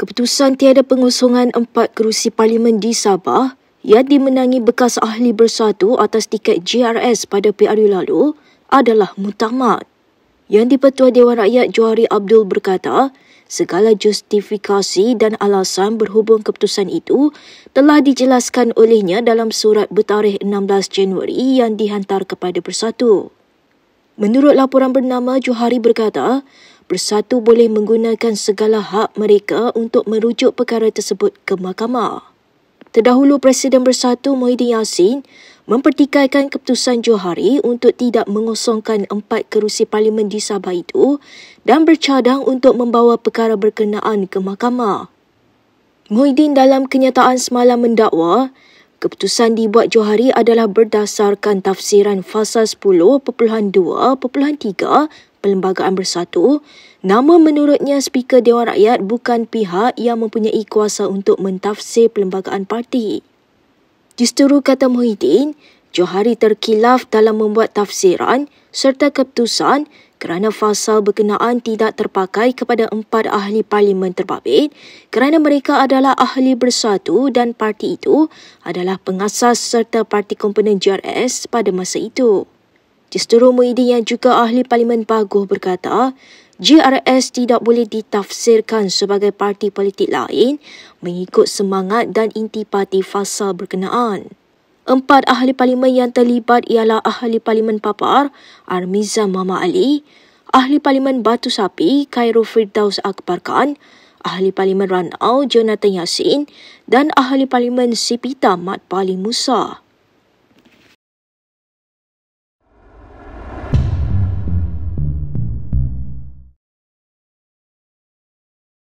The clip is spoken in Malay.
Keputusan tiada pengusungan empat kerusi Parlimen di Sabah yang dimenangi bekas ahli bersatu atas tiket GRS pada PRU lalu adalah mutamat. Yang dipertua Dewan Rakyat Johari Abdul berkata, segala justifikasi dan alasan berhubung keputusan itu telah dijelaskan olehnya dalam surat bertarikh 16 Januari yang dihantar kepada bersatu. Menurut laporan bernama, Johari berkata, bersatu boleh menggunakan segala hak mereka untuk merujuk perkara tersebut ke mahkamah. Terdahulu Presiden Bersatu Muhyiddin Yassin mempertikaikan keputusan Johari untuk tidak mengosongkan empat kerusi parlimen di Sabah itu dan bercadang untuk membawa perkara berkenaan ke mahkamah. Muhyiddin dalam kenyataan semalam mendakwa keputusan dibuat Johari adalah berdasarkan tafsiran fasa 10.2.3 Perlembagaan Bersatu, nama menurutnya Speaker Dewan Rakyat bukan pihak yang mempunyai kuasa untuk mentafsir perlembagaan parti. Justeru kata Muhyiddin, Johari terkilaf dalam membuat tafsiran serta keputusan kerana fasa berkenaan tidak terpakai kepada empat ahli parlimen terbabit kerana mereka adalah ahli bersatu dan parti itu adalah pengasas serta parti komponen JRS pada masa itu. Justeru Muhyiddin yang juga ahli Parlimen Paguh berkata, GRS tidak boleh ditafsirkan sebagai parti politik lain mengikut semangat dan inti parti fasa berkenaan. Empat ahli parlimen yang terlibat ialah ahli parlimen Papar, Armiza Mama Ali, ahli parlimen Batu Sapi, Cairo Firdaus Akbar Khan, ahli parlimen Ranau, Jonathan Yassin dan ahli parlimen Sipita, Matpali Musa.